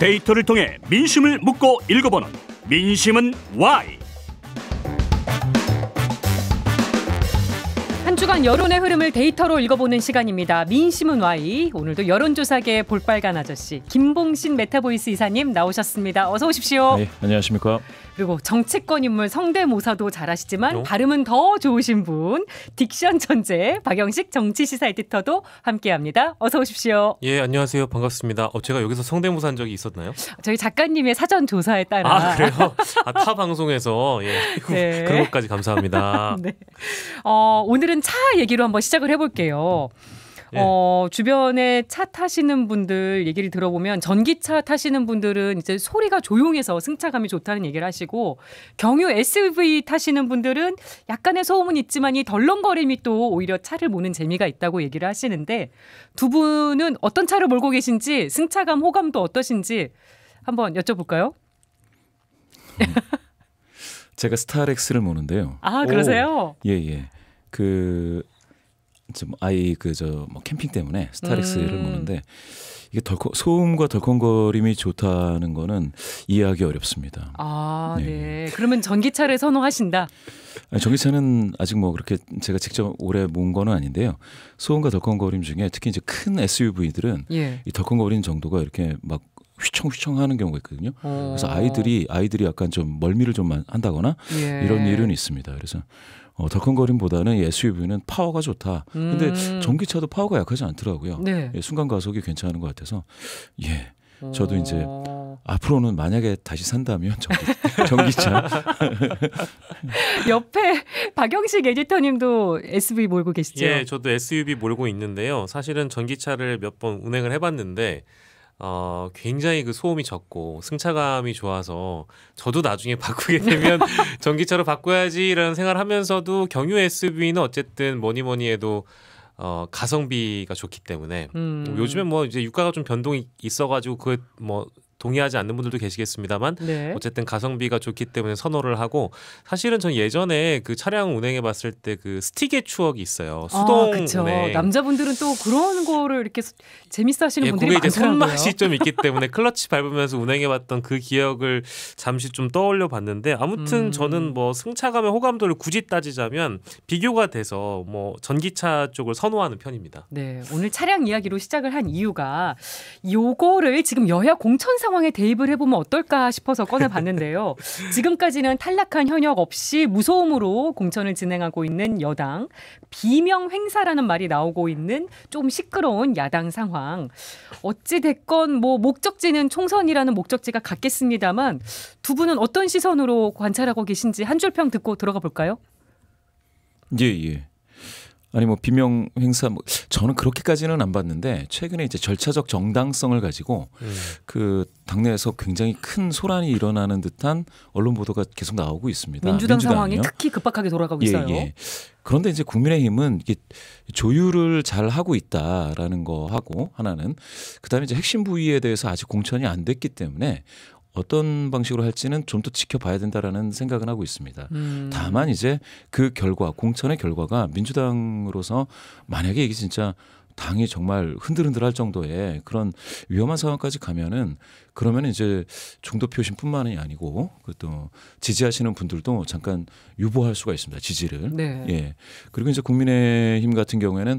데이터를 통해 민심을 묻고 읽어보는 민심은 와이. 주간 여론의 흐름을 데이터로 읽어보는 시간입니다. 민심은 Y. 오늘도 여론조사계 볼빨간 아저씨 김봉신 메타보이스 이사님 나오셨습니다. 어서 오십시오. 네, 안녕하십니까. 그리고 정치권 인물 성대모사도 잘하시지만 어? 발음은 더 좋으신 분 딕션 천재 박영식 정치시사 에디터도 함께합니다. 어서 오십시오. 예, 안녕하세요. 반갑습니다. 어, 제가 여기서 성대모사한 적이 있었나요? 저희 작가님의 사전 조사에 따라 아 그래요? 아, 타 방송에서 예, 네. 그런 것까지 감사합니다. 네. 어, 오늘은 차 얘기로 한번 시작을 해볼게요. 예. 어, 주변에 차 타시는 분들 얘기를 들어보면 전기차 타시는 분들은 이제 소리가 조용해서 승차감이 좋다는 얘기를 하시고 경유 SUV 타시는 분들은 약간의 소음은 있지만 이 덜렁거림이 또 오히려 차를 모는 재미가 있다고 얘기를 하시는데 두 분은 어떤 차를 몰고 계신지 승차감 호감도 어떠신지 한번 여쭤볼까요? 음. 제가 스타렉스를 모는데요. 아 그러세요? 예예. 예. 예. 그 지금 뭐 아이 그저뭐 캠핑 때문에 스타렉스를 음. 보는데 이게 덜컹 소음과 덜컹거림이 좋다는 거는 이해하기 어렵습니다. 아, 네. 네. 그러면 전기차를 선호하신다. 아니, 전기차는 아직 뭐 그렇게 제가 직접 오래 몬 거는 아닌데요. 소음과 덜컹거림 중에 특히 이제 큰 SUV들은 예. 이덜컹거림 정도가 이렇게 막 휘청휘청하는 경우가 있거든요. 오. 어. 그래서 아이들이 아이들이 약간 좀 멀미를 좀 한다거나 예. 이런 일은 있습니다. 그래서 어, 덜컹거림보다는 이 SUV는 파워가 좋다. 음. 근데 전기차도 파워가 약하지 않더라고요. 네. 예, 순간 가속이 괜찮은 것 같아서 예. 저도 이제 어. 앞으로는 만약에 다시 산다면 전기, 차 옆에 박영식 에디터님도 SUV 몰고 계시죠? 예, 저도 SUV 몰고 있는데요. 사실은 전기차를 몇 번 운행을 해봤는데 어, 굉장히 그 소음이 적고 승차감이 좋아서 저도 나중에 바꾸게 되면 전기차로 바꿔야지라는 생각하면서도 경유 SUV는 어쨌든 뭐니 뭐니 해도 어, 가성비가 좋기 때문에 음. 요즘에 뭐 이제 유가가 좀 변동이 있어가지고 그뭐 동의하지 않는 분들도 계시겠습니다만 네. 어쨌든 가성비가 좋기 때문에 선호를 하고 사실은 전 예전에 그 차량 운행해 봤을 때 그 스틱의 추억이 있어요. 아, 수동 아, 운 남자분들은 또 그런 거를 이렇게 재밌어 하시는 예, 분들이 많더라고요. 손맛이 좀 있기 때문에 클러치 밟으면서 운행해 봤던 그 기억을 잠시 좀 떠올려 봤는데 아무튼 음. 저는 뭐 승차감의 호감도를 굳이 따지자면 비교가 돼서 뭐 전기차 쪽을 선호하는 편입니다. 네. 오늘 차량 이야기로 시작을 한 이유가 요거를 지금 여야 공천 상 상황에 대입을 해보면 어떨까 싶어서 꺼내봤는데요. 지금까지는 탈락한 현역 없이 무서움으로 공천을 진행하고 있는 여당, 비명 행사라는 말이 나오고 있는 좀 시끄러운 야당 상황. 어찌 됐건 뭐 목적지는 총선이라는 목적지가 같겠습니다만 두 분은 어떤 시선으로 관찰하고 계신지 한 줄 평 듣고 들어가 볼까요? 예, 예. 아니 뭐 비명 행사 뭐 저는 그렇게까지는 안 봤는데 최근에 이제 절차적 정당성을 가지고 음. 그 당내에서 굉장히 큰 소란이 일어나는 듯한 언론 보도가 계속 나오고 있습니다. 민주당 민주당이요. 상황이 특히 급박하게 돌아가고 예, 있어요. 예. 그런데 이제 국민의힘은 이게 조율을 잘 하고 있다라는 거 하고 하나는 그다음에 이제 핵심 부위에 대해서 아직 공천이 안 됐기 때문에 어떤 방식으로 할지는 좀 더 지켜봐야 된다라는 생각은 하고 있습니다. 음. 다만 이제 그 결과 공천의 결과가 민주당으로서 만약에 이게 진짜 당이 정말 흔들흔들할 정도의 그런 위험한 상황까지 가면은 그러면 이제 중도 표심뿐만이 아니고 그것도 지지하시는 분들도 잠깐 유보할 수가 있습니다 지지를 네. 예 그리고 이제 국민의힘 같은 경우에는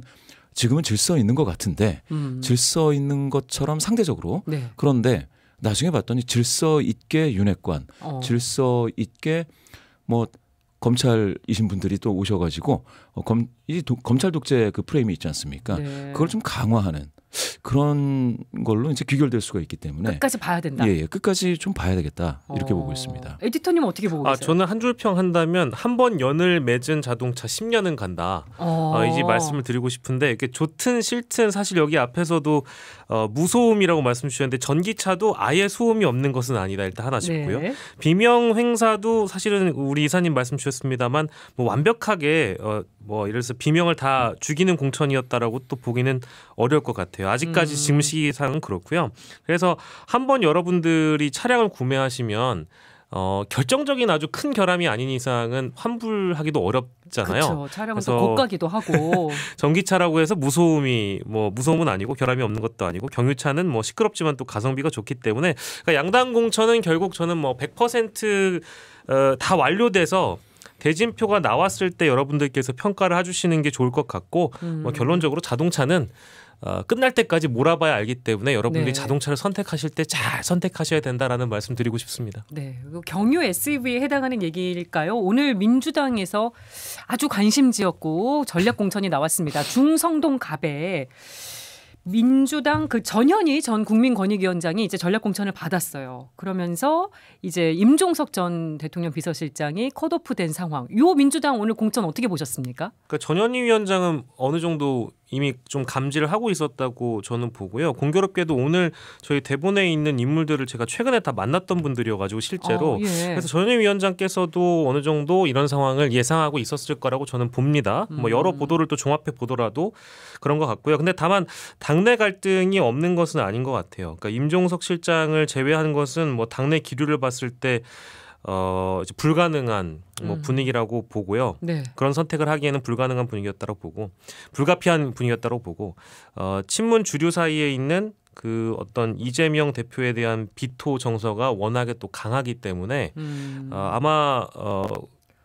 지금은 질서 있는 것 같은데 음. 질서 있는 것처럼 상대적으로 네. 그런데 나중에 봤더니 질서 있게 윤핵관, 어. 질서 있게 뭐 검찰이신 분들이 또 오셔가지고 어, 검, 이 도, 검찰 독재 그 프레임이 있지 않습니까? 네. 그걸 좀 강화하는 그런 걸로 이제 귀결될 수가 있기 때문에 끝까지 봐야 된다. 예, 예 끝까지 좀 봐야 되겠다 이렇게 어... 보고 있습니다. 어. 에디터님 어떻게 보고 아, 계세요? 아, 저는 한 줄평 한다면 한 번 연을 맺은 자동차 10년은 간다. 어... 아, 이제 말씀을 드리고 싶은데 이렇게 좋든 싫든 사실 여기 앞에서도 어, 무소음이라고 말씀 주셨는데 전기차도 아예 소음이 없는 것은 아니다 일단 하나 짚고요. 네. 비명 행사도 사실은 우리 이사님 말씀 주셨습니다만 뭐 완벽하게 어, 뭐 예를 들어서 비명을 다 죽이는 공천이었다라고 또 보기는 어려울 것 같아요. 아직까지 음. 지금 시기상은 그렇고요. 그래서 한번 여러분들이 차량을 구매하시면 어, 결정적인 아주 큰 결함이 아닌 이상은 환불하기도 어렵잖아요. 그렇죠. 차량은 못 가기도 하고 전기차라고 해서 무소음이 뭐 무소음은 아니고 결함이 없는 것도 아니고 경유차는 뭐 시끄럽지만 또 가성비가 좋기 때문에 그러니까 양당 공천은 결국 저는 뭐 100%다 어, 완료돼서 대진표가 나왔을 때 여러분들께서 평가를 해주시는 게 좋을 것 같고 뭐 음. 뭐 결론적으로 자동차는 어, 끝날 때까지 몰아봐야 알기 때문에 여러분들이 네. 자동차를 선택하실 때 잘 선택하셔야 된다라는 말씀 드리고 싶습니다. 네, 경유 SUV에 해당하는 얘기일까요? 오늘 민주당에서 아주 관심지였고 전략 공천이 나왔습니다. 중성동 갑에 민주당 그 전현희 전 국민권익위원장이 이제 전략공천을 받았어요. 그러면서 이제 임종석 전 대통령 비서실장이 컷오프된 상황. 요 민주당 오늘 공천 어떻게 보셨습니까? 그 전현희 위원장은 어느 정도 이미 좀 감지를 하고 있었다고 저는 보고요. 공교롭게도 오늘 저희 대본에 있는 인물들을 제가 최근에 다 만났던 분들이어가지고 실제로 어, 예. 그래서 전임 위원장께서도 어느 정도 이런 상황을 예상하고 있었을 거라고 저는 봅니다. 음. 뭐 여러 음. 보도를 또 종합해 보더라도 그런 것 같고요. 근데 다만 당내 갈등이 없는 것은 아닌 것 같아요. 그러니까 임종석 실장을 제외한 것은 뭐 당내 기류를 봤을 때어 불가능한 뭐 음. 분위기라고 보고요. 네. 그런 선택을 하기에는 불가능한 분위기였다고 보고 불가피한 분위기였다고 보고 어 친문 주류 사이에 있는 그 어떤 이재명 대표에 대한 비토 정서가 워낙에 또 강하기 때문에 음. 어, 아마 어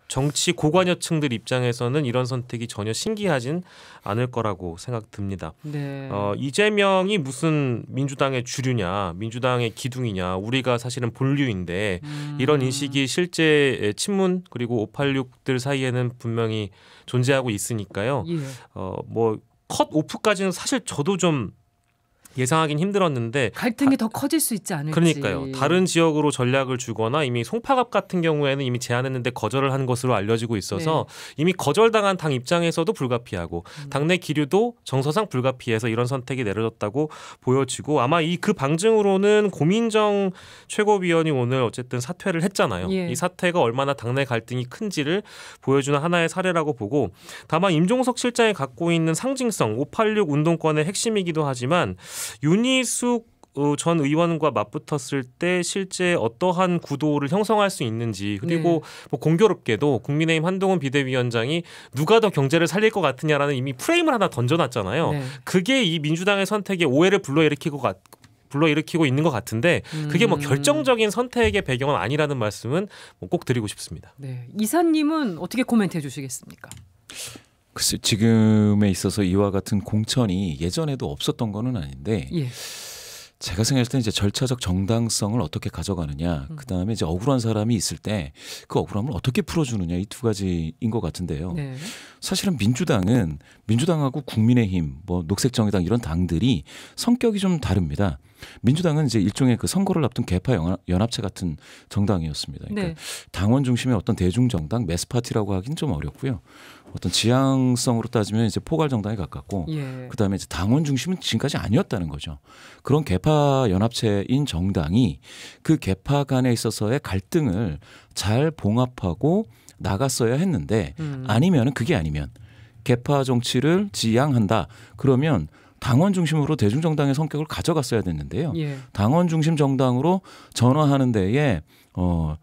정치 고관여층들 입장에서는 이런 선택이 전혀 신기하진 않을 거라고 생각됩니다 네. 어, 이재명이 무슨 민주당의 주류냐, 민주당의 기둥이냐, 우리가 사실은 본류인데 음. 이런 인식이 실제 친문 그리고 586들 사이에는 분명히 존재하고 있으니까요. 예. 어, 뭐컷 오프까지는 사실 저도 좀 예상하긴 힘들었는데 갈등이 다, 더 커질 수 있지 않을지 그러니까요. 다른 지역으로 전략을 주거나 이미 송파갑 같은 경우에는 이미 제안했는데 거절을 한 것으로 알려지고 있어서 네. 이미 거절당한 당 입장에서도 불가피하고 음. 당내 기류도 정서상 불가피해서 이런 선택이 내려졌다고 보여지고 아마 이 그 방증으로는 고민정 최고위원이 오늘 어쨌든 사퇴를 했잖아요. 예. 이 사퇴가 얼마나 당내 갈등이 큰지를 보여주는 하나의 사례라고 보고 다만 임종석 실장이 갖고 있는 상징성 586 운동권의 핵심이기도 하지만 윤희숙 어, 전 의원과 맞붙었을 때 실제 어떠한 구도를 형성할 수 있는지 그리고 네. 뭐 공교롭게도 국민의힘 한동훈 비대위원장이 누가 더 경제를 살릴 것 같으냐라는 이미 프레임을 하나 던져놨잖아요. 네. 그게 이 민주당의 선택에 오해를 불러일으키고 같, 불러일으키고 있는 것 같은데 그게 뭐 음. 결정적인 선택의 배경은 아니라는 말씀은 꼭 드리고 싶습니다. 네. 이사님은 어떻게 코멘트해 주시겠습니까? 글쎄 지금에 있어서 이와 같은 공천이 예전에도 없었던 거는 아닌데 예. 제가 생각할 때는 이제 절차적 정당성을 어떻게 가져가느냐, 음. 그 다음에 이제 억울한 사람이 있을 때 그 억울함을 어떻게 풀어주느냐 이 두 가지인 것 같은데요. 네. 사실은 민주당은 민주당하고 국민의힘, 뭐 녹색정의당 이런 당들이 성격이 좀 다릅니다. 민주당은 이제 일종의 그 선거를 앞둔 개파 연합체 같은 정당이었습니다. 그러니까 네. 당원 중심의 어떤 대중 정당, 메스파티라고 하긴 좀 어렵고요. 어떤 지향성으로 따지면 이제 포괄 정당에 가깝고 예. 그다음에 이제 당원 중심은 지금까지 아니었다는 거죠. 그런 개파 연합체인 정당이 그 개파 간에 있어서의 갈등을 잘 봉합하고 나갔어야 했는데 음. 아니면은 그게 아니면 개파 정치를 지향한다 그러면 당원 중심으로 대중정당의 성격을 가져갔어야 됐는데요. 예. 당원 중심 정당으로 전환하는 데에 어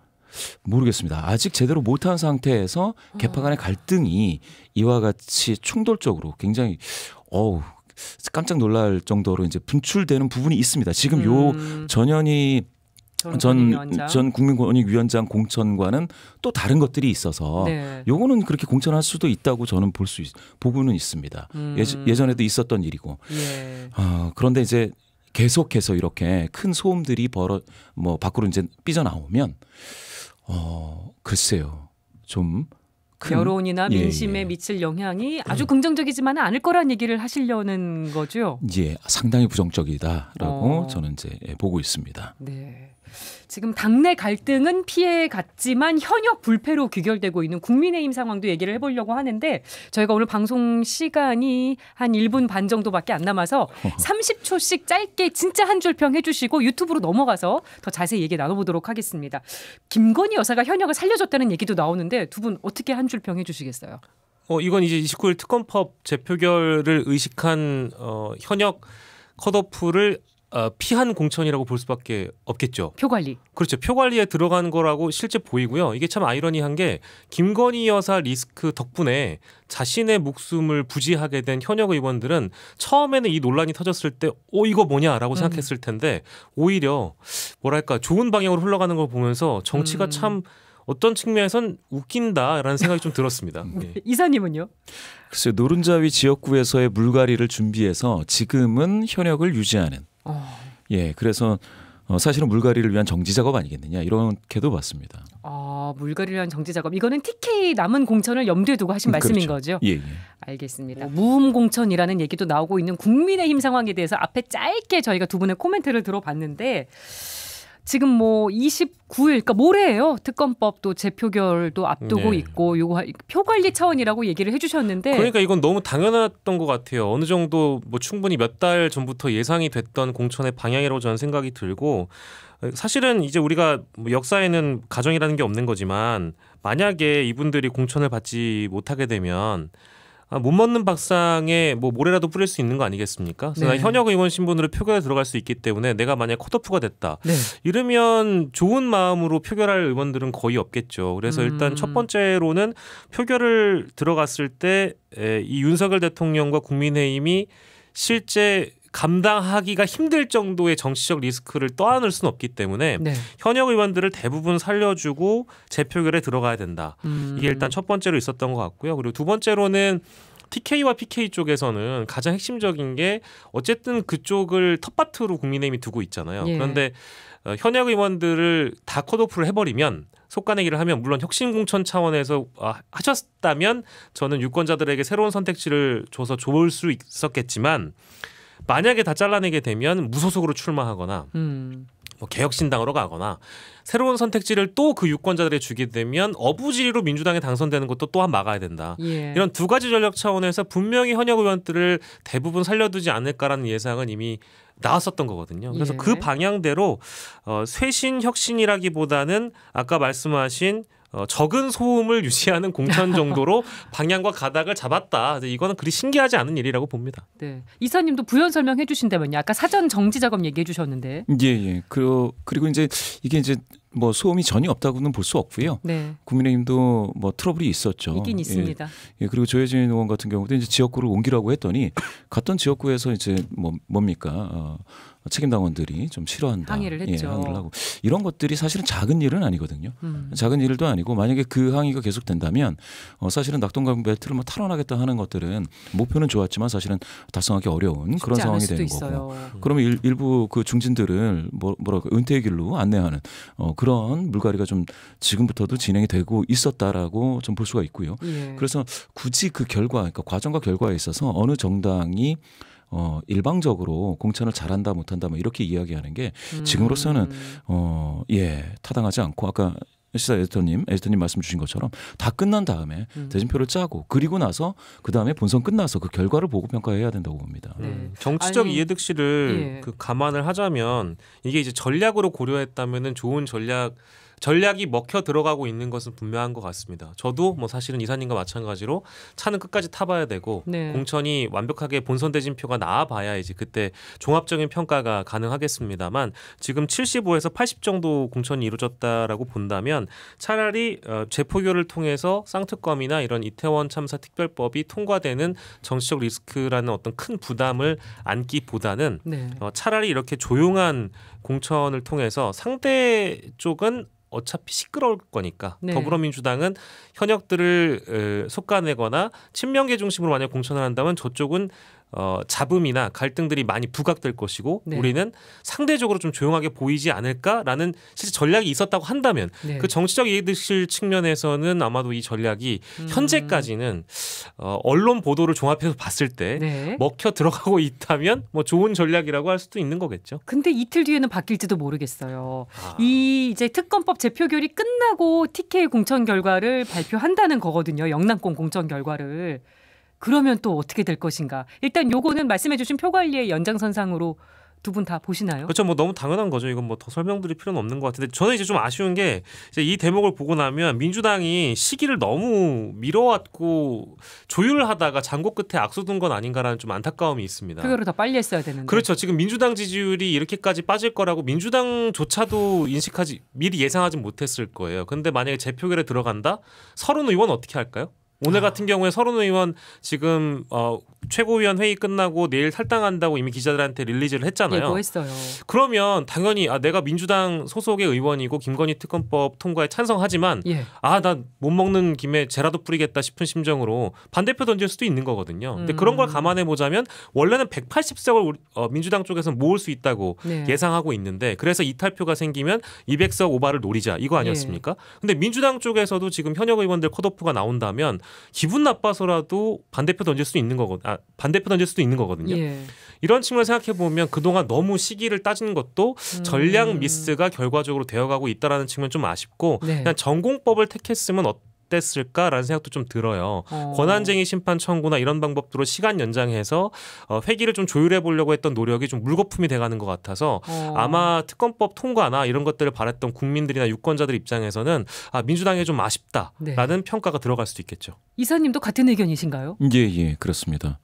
모르겠습니다. 아직 제대로 못한 상태에서 어. 개파 간의 갈등이 이와 같이 충돌적으로 굉장히 어우 깜짝 놀랄 정도로 이제 분출되는 부분이 있습니다. 지금 음. 요 전현희 전, 전 국민권익위원장 공천과는 또 다른 것들이 있어서 네. 요거는 그렇게 공천할 수도 있다고 저는 볼수 보고는 있습니다. 음. 예, 전에도 있었던 일이고. 예. 어, 그런데 이제 계속해서 이렇게 큰 소음들이 벌어 뭐 밖으로 이제 삐져나오면 어, 글쎄요. 좀 큰, 여론이나 예, 민심에 예, 예. 미칠 영향이 음. 아주 긍정적이지만은 않을 거란 얘기를 하시려는 거죠. 예, 상당히 부정적이다라고 어. 저는 이제 예, 보고 있습니다. 네. 지금 당내 갈등은 피해갔지만 현역 불패로 귀결되고 있는 국민의힘 상황도 얘기를 해보려고 하는데 저희가 오늘 방송 시간이 한 1분 반 정도밖에 안 남아서 30초씩 짧게 진짜 한 줄 평 해주시고 유튜브로 넘어가서 더 자세히 얘기 나눠보도록 하겠습니다. 김건희 여사가 현역을 살려줬다는 얘기도 나오는데 두 분 어떻게 한 줄 평 해주시겠어요? 어, 이건 이제 29일 특검법 재표결을 의식한 어, 현역 컷오프를 어, 피한 공천이라고 볼 수밖에 없겠죠. 표 관리. 그렇죠. 표 관리에 들어간 거라고 실제 보이고요. 이게 참 아이러니한 게 김건희 여사 리스크 덕분에 자신의 목숨을 부지하게 된 현역 의원들은 처음에는 이 논란이 터졌을 때, 어 이거 뭐냐라고 음. 생각했을 텐데 오히려 뭐랄까 좋은 방향으로 흘러가는 걸 보면서 정치가 음. 참 어떤 측면에선 웃긴다라는 생각이 좀 들었습니다. 네. 이사님은요? 글쎄 노른자위 지역구에서의 물갈이를 준비해서 지금은 현역을 유지하는 어. 예, 그래서 어, 사실은 물갈이를 위한 정지 작업 아니겠느냐 이렇게도 봤습니다. 아 물갈이를 위한 정지 작업 이거는 TK 남은 공천을 염두에 두고 하신 음, 그렇죠. 거죠? 예, 예. 알겠습니다. 무음 공천이라는 얘기도 나오고 있는 국민의힘 상황에 대해서 앞에 짧게 저희가 두 분의 코멘트를 들어봤는데 지금 뭐 29일, 그러니까 모레예요. 특검법도 재표결도 앞두고 네. 있고 요거 표 관리 차원이라고 얘기를 해주셨는데 그러니까 이건 너무 당연했던 것 같아요. 어느 정도 뭐 충분히 몇 달 전부터 예상이 됐던 공천의 방향이라고 저는 생각이 들고 사실은 이제 우리가 뭐 역사에는 가정이라는 게 없는 거지만 만약에 이분들이 공천을 받지 못하게 되면 아, 못 먹는 박상에 뭐 모래라도 뿌릴 수 있는 거 아니겠습니까? 그래서 네. 현역 의원 신분으로 표결에 들어갈 수 있기 때문에 내가 만약 컷오프가 됐다. 네. 이러면 좋은 마음으로 표결할 의원들은 거의 없겠죠. 그래서 음. 일단 첫 번째로는 표결을 들어갔을 때 이 윤석열 대통령과 국민의힘이 실제 감당하기가 힘들 정도의 정치적 리스크를 떠안을 수는 없기 때문에 네. 현역 의원들을 대부분 살려주고 재표결에 들어가야 된다. 음. 이게 일단 첫 번째로 있었던 것 같고요. 그리고 두 번째로는 TK와 PK 쪽에서는 가장 핵심적인 게 어쨌든 그쪽을 텃밭으로 국민의힘이 두고 있잖아요. 예. 그런데 어, 현역 의원들을 다 컷오프를 해버리면 속가내기를 하면 물론 혁신공천 차원에서 아, 하셨다면 저는 유권자들에게 새로운 선택지를 줘서 좋을 수 있었겠지만 만약에 다 잘라내게 되면 무소속으로 출마하거나 음. 뭐 개혁신당으로 가거나 새로운 선택지를 또 그 유권자들에 주게 되면 어부지리로 민주당에 당선되는 것도 또한 막아야 된다. 예. 이런 두 가지 전략 차원에서 분명히 현역 의원들을 대부분 살려두지 않을까라는 예상은 이미 나왔었던 거거든요. 그래서 예. 그 방향대로 어, 쇄신 혁신이라기보다는 아까 말씀하신 어, 적은 소음을 유지하는 공천 정도로 방향과 가닥을 잡았다. 이거는 그리 신기하지 않은 일이라고 봅니다. 네. 이사님도 부연 설명해 주신다면요. 아까 사전 정지 작업 얘기해 주셨는데. 예, 예. 그, 그리고 이제 이게 이제 뭐 소음이 전혀 없다고는 볼 수 없고요. 네. 국민의힘도 뭐 트러블이 있었죠. 있긴 예. 있습니다. 예, 예, 그리고 조혜진 의원 같은 경우도 이제 지역구를 옮기라고 했더니 갔던 지역구에서 이제 뭐 뭡니까 어, 책임 당원들이 좀 싫어한다. 항의를 예, 했죠. 예, 항의를 하고 이런 것들이 사실은 작은 일은 아니거든요. 음. 작은 일도 아니고 만약에 그 항의가 계속된다면 어, 사실은 낙동강 벨트를 뭐 탈원하겠다 하는 것들은 목표는 좋았지만 사실은 달성하기 어려운 그런 상황이 되는 있어요. 거고. 음. 그러면 일, 일 부그 중진들을 뭐, 뭐라고 은퇴의 길로 안내하는 어, 그런 물갈이가 좀 지금부터도 진행이 되고 있었다라고 좀 볼 수가 있고요. 예. 그래서 굳이 그 결과, 그러니까 과정과 결과에 있어서 어느 정당이 어, 일방적으로 공천을 잘한다 못한다 뭐 이렇게 이야기하는 게 음. 지금으로서는 어, 예, 타당하지 않고 아까 시사 에디터님, 에디터님 말씀 주신 것처럼 다 끝난 다음에 음. 대진표를 짜고 그리고 나서 그 다음에 본선 끝나서 그 결과를 보고 평가해야 된다고 봅니다. 네. 음, 정치적 아니, 이해득실을 예. 그 감안을 하자면 이게 이제 전략으로 고려했다면은 좋은 전략. 전략이 먹혀 들어가고 있는 것은 분명한 것 같습니다. 저도 뭐 사실은 이사님과 마찬가지로 차는 끝까지 타봐야 되고 네. 공천이 완벽하게 본선 대진표가 나와봐야 지 그때 종합적인 평가가 가능하겠습니다만 지금 75에서 80 정도 공천이 이루어졌다라고 본다면 차라리 어, 재포교를 통해서 쌍특검이나 이런 이태원 참사 특별법이 통과되는 정치적 리스크라는 어떤 큰 부담을 안기보다는 네. 어, 차라리 이렇게 조용한 공천을 통해서 상대 쪽은 어차피 시끄러울 거니까 네. 더불어민주당은 현역들을 속가내거나 친명계 중심으로 만약 공천을 한다면 저쪽은 어, 잡음이나 갈등들이 많이 부각될 것이고 네. 우리는 상대적으로 좀 조용하게 보이지 않을까라는 실제 전략이 있었다고 한다면 네. 그 정치적 이득실 측면에서는 아마도 이 전략이 음. 현재까지는 어, 언론 보도를 종합해서 봤을 때 네. 먹혀 들어가고 있다면 뭐 좋은 전략이라고 할 수도 있는 거겠죠. 근데 이틀 뒤에는 바뀔지도 모르겠어요. 아. 이 이제 특검법 재표결이 끝나고 TK 공천 결과를 발표한다는 거거든요. 영남권 공천 결과를. 그러면 또 어떻게 될 것인가. 일단 요거는 말씀해 주신 표관리의 연장선상으로 두 분 다 보시나요? 그렇죠. 뭐 너무 당연한 거죠. 이건 뭐 더 설명드릴 필요는 없는 것 같은데 저는 이제 좀 아쉬운 게 이 대목을 보고 나면 민주당이 시기를 너무 미뤄왔고 조율하다가 잔고 끝에 악수둔 건 아닌가라는 좀 안타까움이 있습니다. 그거를 더 빨리 했어야 되는데. 그렇죠. 지금 민주당 지지율이 이렇게까지 빠질 거라고 민주당조차도 인식하지 미리 예상하지 못했을 거예요. 근데 만약에 재표결에 들어간다? 서른 의원 어떻게 할까요? 오늘 같은 경우에 서른 의원 지금 어 최고위원 회의 끝나고 내일 탈당한다고 이미 기자들한테 릴리즈를 했잖아요. 예고했어요. 그러면 당연히 아 내가 민주당 소속의 의원이고 김건희 특검법 통과에 찬성하지만 예. 아난 못 먹는 김에 제라도 뿌리겠다 싶은 심정으로 반대표 던질 수도 있는 거거든요. 음. 근데 그런 걸 음. 감안해 보자면 원래는 180석을 우리, 어, 민주당 쪽에서 모을 수 있다고 네. 예상하고 있는데 그래서 이탈표가 생기면 200석 오바를 노리자 이거 아니었습니까? 예. 근데 민주당 쪽에서도 지금 현역 의원들 컷오프가 나온다면 기분 나빠서라도 반대표 던질 수 있는 거거든요. 아, 아, 반대편 던질 수도 있는 거거든요. 예. 이런 측면을 생각해 보면 그동안 너무 시기를 따지는 것도 음. 전략 미스가 결과적으로 되어가고 있다라는 측면 좀 아쉽고 네. 그냥 전공법을 택했으면 어떤 어땠을까라는 생각도 좀 들어요. 어. 권한쟁의 심판 청구나 이런 방법으로 시간 연장해서 어, 회기를 좀 조율해 보려고 했던 노력이 좀 물거품이 돼가는 것 같아서 어. 아마 특검법 통과나 이런 것들을 바랬던 국민들이나 유권자들 입장에서는 아, 민주당에좀 아쉽다라는 네. 평가가 들어갈 수도 있겠죠. 이사님도 같은 의견이신가요? 예, 예, 그렇습니다.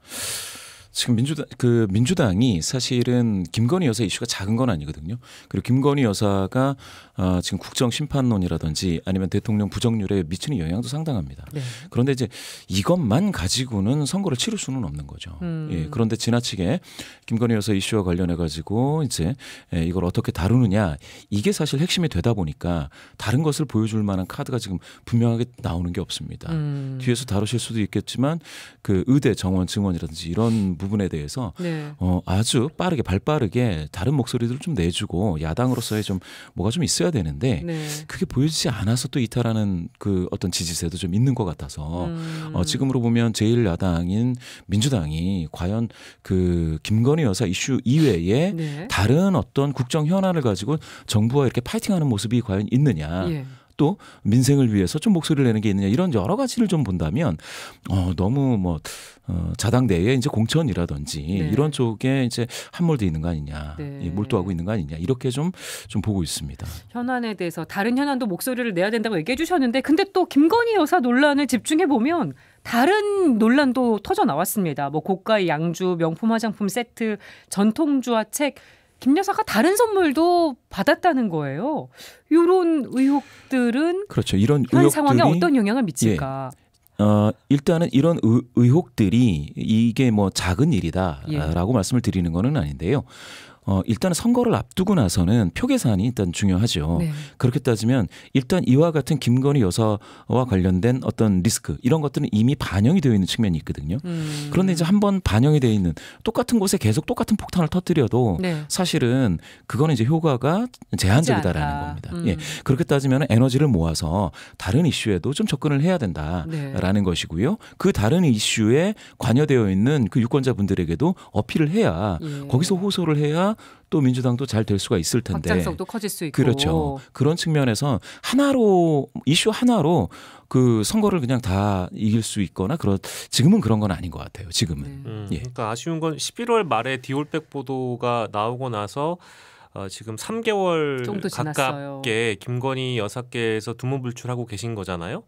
지금 민주당 그 민주당이 사실은 김건희 여사 이슈가 작은 건 아니거든요. 그리고 김건희 여사가 어, 지금 국정 심판론이라든지 아니면 대통령 부정률에 미치는 영향도 상당합니다. 네. 그런데 이제 이것만 가지고는 선거를 치를 수는 없는 거죠. 음. 예, 그런데 지나치게 김건희 여사 이슈와 관련해 가지고 이제 예, 이걸 어떻게 다루느냐 이게 사실 핵심이 되다 보니까 다른 것을 보여줄 만한 카드가 지금 분명하게 나오는 게 없습니다. 음. 뒤에서 다루실 수도 있겠지만 그 의대 정원 증원이라든지 이런 부 부분에 대해서 네. 어, 아주 빠르게 발빠르게 다른 목소리들을 좀 내주고 야당으로서의 좀 뭐가 좀 있어야 되는데 네. 그게 보여지지 않아서 또 이탈하는 그 어떤 지지세도 좀 있는 것 같아서 음. 어, 지금으로 보면 제일 야당인 민주당이 과연 그 김건희 여사 이슈 이외에 네. 다른 어떤 국정 현안을 가지고 정부와 이렇게 파이팅하는 모습이 과연 있느냐. 예. 또 민생을 위해서 좀 목소리를 내는 게 있느냐 이런 여러 가지를 좀 본다면 어, 너무 뭐 어, 자당 내에 이제 공천이라든지 네. 이런 쪽에 이제 함몰돼 있는 거 아니냐, 네. 예, 몰두하고 있는 거 아니냐 이렇게 좀좀 좀 보고 있습니다. 현안에 대해서 다른 현안도 목소리를 내야 된다고 얘기해 주셨는데 근데 또 김건희 여사 논란을 집중해 보면 다른 논란도 터져 나왔습니다. 뭐 고가의 양주, 명품 화장품 세트, 전통주와 책김 여사가 다른 선물도 받았다는 거예요. 이런 의혹들은 그렇죠. 이런 현 상황에 어떤 영향을 미칠까? 예. 어, 일단은 이런 의, 의혹들이 이게 뭐 작은 일이다라고 예. 말씀을 드리는 거 아닌데요. 어, 일단 선거를 앞두고 나서는 표 계산이 일단 중요하죠. 네. 그렇게 따지면 일단 이와 같은 김건희 여사와 관련된 어떤 리스크 이런 것들은 이미 반영이 되어 있는 측면이 있거든요. 음. 그런데 이제 한 번 반영이 되어 있는 똑같은 곳에 계속 똑같은 폭탄을 터뜨려도 네. 사실은 그거는 이제 효과가 제한적이다라는 겁니다. 음. 예. 그렇게 따지면 에너지를 모아서 다른 이슈에도 좀 접근을 해야 된다라는 네. 것이고요. 그 다른 이슈에 관여되어 있는 그 유권자분들에게도 어필을 해야 예. 거기서 호소를 해야 또 민주당도 잘 될 수가 있을 텐데. 확장성도 커질 수 있고. 그렇죠. 그런 측면에서 하나로 이슈 하나로 그 선거를 그냥 다 이길 수 있거나 그런 지금은 그런 건 아닌 것 같아요. 지금은. 네. 예. 음, 예. 그러니까 아쉬운 건 11월 말에 디올백 보도가 나오고 나서 어, 지금 3개월 가깝게 김건희 여사께서 두문불출하고 계신 거잖아요.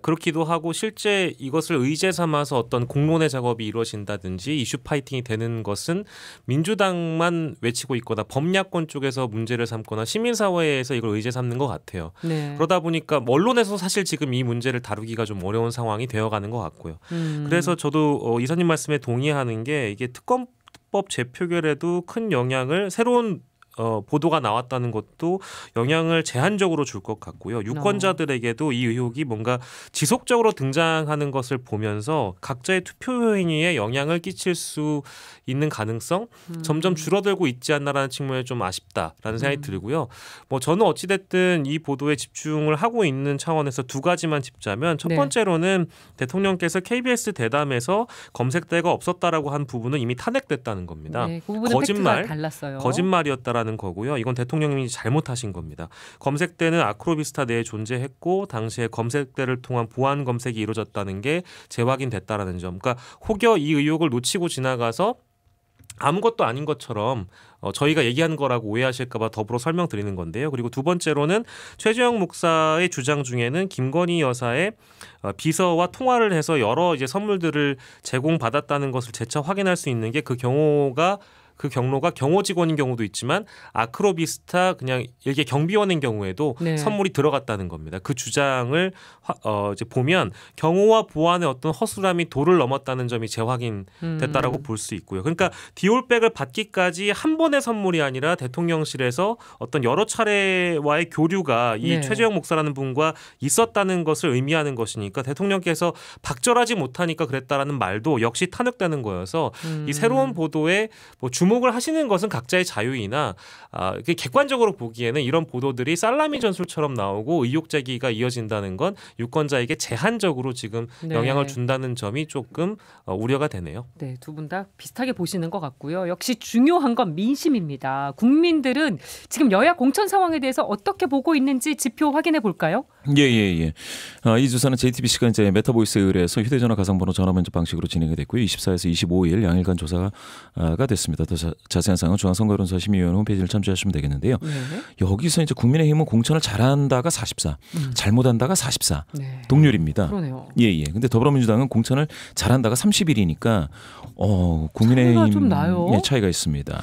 그렇기도 하고 실제 이것을 의제 삼아서 어떤 공론의 작업이 이루어진다든지 이슈 파이팅이 되는 것은 민주당만 외치고 있거나 법야권 쪽에서 문제를 삼거나 시민사회에서 이걸 의제 삼는 것 같아요. 네. 그러다 보니까 뭐 언론에서 사실 지금 이 문제를 다루기가 좀 어려운 상황이 되어가는 것 같고요. 음. 그래서 저도 어, 이사님 말씀에 동의하는 게 이게 특검 법 재표결에도 큰 영향을 새로운 어, 보도가 나왔다는 것도 영향을 제한적으로 줄 것 같고요. 네. 유권자들에게도 이 의혹이 뭔가 지속적으로 등장하는 것을 보면서 각자의 투표 행위에 영향을 끼칠 수 있는 가능성 음. 점점 줄어들고 있지 않나라는 측면에 좀 아쉽다라는 생각이 음. 들고요. 뭐 저는 어찌 됐든 이 보도에 집중을 하고 있는 차원에서 두 가지만 짚자면 첫 네. 번째로는 네. 대통령께서 KBS 대담에서 검색대가 없었다라고 한 부분은 이미 탄핵됐다는 겁니다. 네, 그 거짓말 달랐어요. 거짓말이었다라는 있다는 거고요. 이건 대통령님이 잘못하신 겁니다. 검색대는 아크로비스타 내에 존재했고 당시에 검색대를 통한 보안 검색이 이루어졌다는 게 재확인됐다라는 점. 그러니까 혹여 이 의혹을 놓치고 지나가서 아무것도 아닌 것처럼 어, 저희가 얘기한 거라고 오해하실까봐 더불어 설명드리는 건데요. 그리고 두 번째로는 최재형 목사의 주장 중에는 김건희 여사의 어, 비서와 통화를 해서 여러 이제 선물들을 제공받았다는 것을 재차 확인할 수 있는 게 그 경우가 그 경로가 경호 직원인 경우도 있지만 아크로비스타 그냥 이게 경비원인 경우에도 네. 선물이 들어갔다는 겁니다. 그 주장을 어, 이제 보면 경호와 보안의 어떤 허술함이 도를 넘었다는 점이 재확인됐다라고 음. 볼수 있고요. 그러니까 디올백을 받기까지 한 번의 선물이 아니라 대통령실에서 어떤 여러 차례와의 교류가 이 네. 최재형 목사라는 분과 있었다는 것을 의미하는 것이니까 대통령께서 박절하지 못하니까 그랬다라는 말도 역시 탄핵되는 거여서 음. 이 새로운 보도에 뭐 중. 주목을 하시는 것은 각자의 자유이나 아, 객관적으로 보기에는 이런 보도들이 살라미 전술처럼 나오고 의혹 제기가 이어진다는 건 유권자에게 제한적으로 지금 네. 영향을 준다는 점이 조금 어, 우려가 되네요. 네, 두 분 다 비슷하게 보시는 것 같고요. 역시 중요한 건 민심입니다. 국민들은 지금 여야 공천 상황에 대해서 어떻게 보고 있는지 지표 확인해 볼까요? 예, 예, 예. 아, 이 조사는 JTBC가 이제 메타보이스에 의뢰해서 휴대전화 가상번호 전화면접 방식으로 진행이 됐고요. 24에서 25일 양일간 조사가 아, 됐습니다. 더 자, 세한 사항은 중앙선거론사 여조 심의위원 회 홈페이지를 참조하시면 되겠는데요. 네. 여기서 이제 국민의힘은 공천을 잘한다가 44, 음. 잘못한다가 44 네. 동률입니다. 그러네요. 예, 예. 근데 더불어민주당은 공천을 잘한다가 31이니까 어, 국민의힘 의 예, 차이가 있습니다.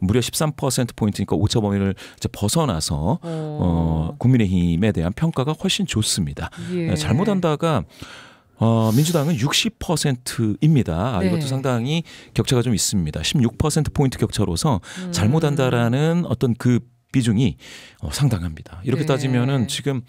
무려 13% 포인트니까 오차 범위를 이제 벗어나서 어. 어, 국민의힘에 대한 평가가 훨씬 좋습니다. 예. 어, 잘못한다가 어, 민주당은 60%입니다. 아, 네. 이것도 상당히 격차가 좀 있습니다. 16%포인트 격차로서 음. 잘못한다라는 어떤 그 비중이 어, 상당합니다. 이렇게 네. 따지면은 지금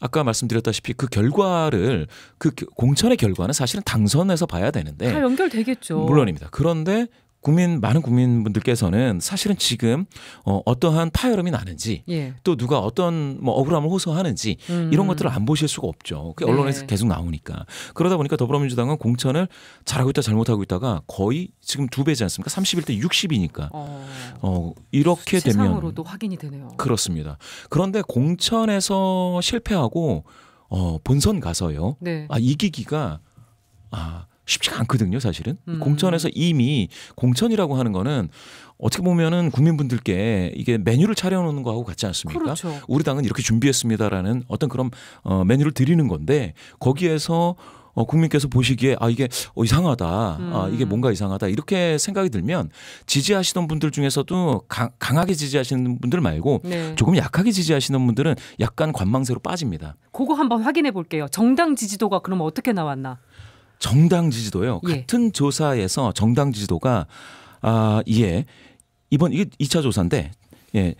아까 말씀드렸다시피 그 결과를 그 공천의 결과는 사실은 당선해서 봐야 되는데 다 연결되겠죠. 물론입니다. 그런데 국민 많은 국민분들께서는 사실은 지금 어, 어떠한 파열음이 나는지 예. 또 누가 어떤 뭐 억울함을 호소하는지 음. 이런 것들을 안 보실 수가 없죠. 그게 언론에서 네. 계속 나오니까 그러다 보니까 더불어민주당은 공천을 잘하고 있다 잘못하고 있다가 거의 지금 두 배지 않습니까? 31대 60이니까 어, 어 이렇게 되면 상으로도 확인이 되네요. 그렇습니다. 그런데 공천에서 실패하고 어, 본선 가서요. 네. 아 이기기가 아 쉽지가 않거든요, 사실은. 음. 공천에서 이미 공천이라고 하는 거는 어떻게 보면은 국민분들께 이게 메뉴를 차려놓는 거하고 같지 않습니까? 그렇죠. 우리 당은 이렇게 준비했습니다라는 어떤 그런 어, 메뉴를 드리는 건데 거기에서 어, 국민께서 보시기에 아 이게 어, 이상하다, 음. 아 이게 음. 뭔가 이상하다 이렇게 생각이 들면 지지하시던 분들 중에서도 강, 하게 지지하시는 분들 말고 네. 조금 약하게 지지하시는 분들은 약간 관망세로 빠집니다. 그거 한번 확인해 볼게요. 정당 지지도가 그럼 어떻게 나왔나? 정당 지지도요. 예. 같은 조사에서 정당 지지도가 아, 예. 이번 이게 2차 조사인데 예.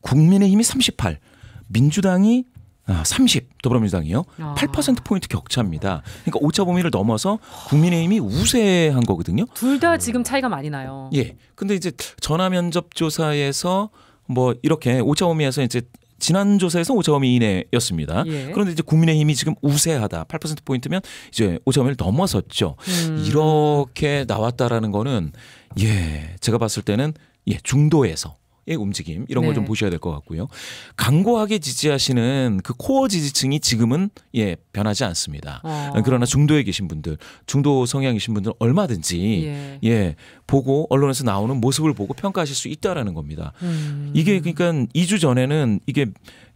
국민의 힘이 38, 민주당이 아, 30, 더불어민주당이요. 아. 8%포인트 격차입니다. 그러니까 5차 범위를 넘어서 국민의힘이 우세한 거거든요. 둘 다 지금 차이가 많이 나요. 예. 근데 이제 전화면접 조사에서 뭐 이렇게 5차 범위에서 이제 지난 조사에서 5점 이내였습니다. 예. 그런데 이제 국민의힘이 지금 우세하다. 8% 포인트면 이제 5점을 넘어섰죠. 음. 이렇게 나왔다라는 거는 예, 제가 봤을 때는 예, 중도에서 의 움직임 이런 네. 걸좀 보셔야 될 것 같고요. 강고하게 지지하시는 그 코어 지지층이 지금은 예 변하지 않습니다. 어. 그러나 중도에 계신 분들, 중도 성향이신 분들 얼마든지 예. 예. 보고 언론에서 나오는 모습을 보고 평가하실 수 있다라는 겁니다. 음. 이게 그러니까 2주 전에는 이게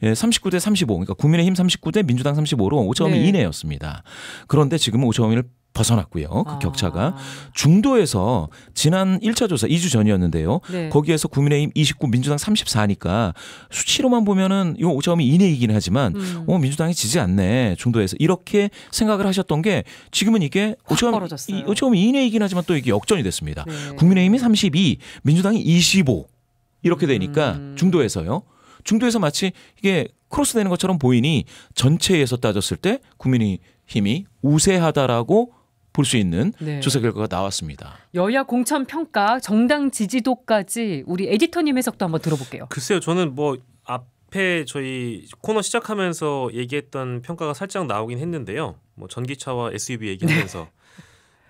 39대 예, 35, 그러니까 국민의힘 39대 민주당 35로 오차 네. 이내였습니다. 그런데 지금은 오차를 벗어났고요. 그 아. 격차가 중도에서 지난 1차 조사 2주 전이었는데요. 네. 거기에서 국민의힘 29, 민주당 34니까 수치로만 보면은 요 오차범위 이내이긴 하지만 음. 어 민주당이 지지 않네 중도에서 이렇게 생각을 하셨던 게 지금은 이게 오차범위, 이, 이내이긴 하지만 또 이게 역전이 됐습니다. 네. 국민의힘이 32, 민주당이 25 이렇게 되니까 음. 중도에서요. 중도에서 마치 이게 크로스되는 것처럼 보이니 전체에서 따졌을 때 국민의힘이 우세하다라고 볼수 있는 네. 조사 결과가 나왔습니다. 여야 공천 평가, 정당 지지도까지 우리 에디터님 해석도 한번 들어볼게요. 글쎄요, 저는 뭐 앞에 저희 코너 시작하면서 얘기했던 평가가 살짝 나오긴 했는데요. 뭐 전기차와 SUV 얘기하면서 네.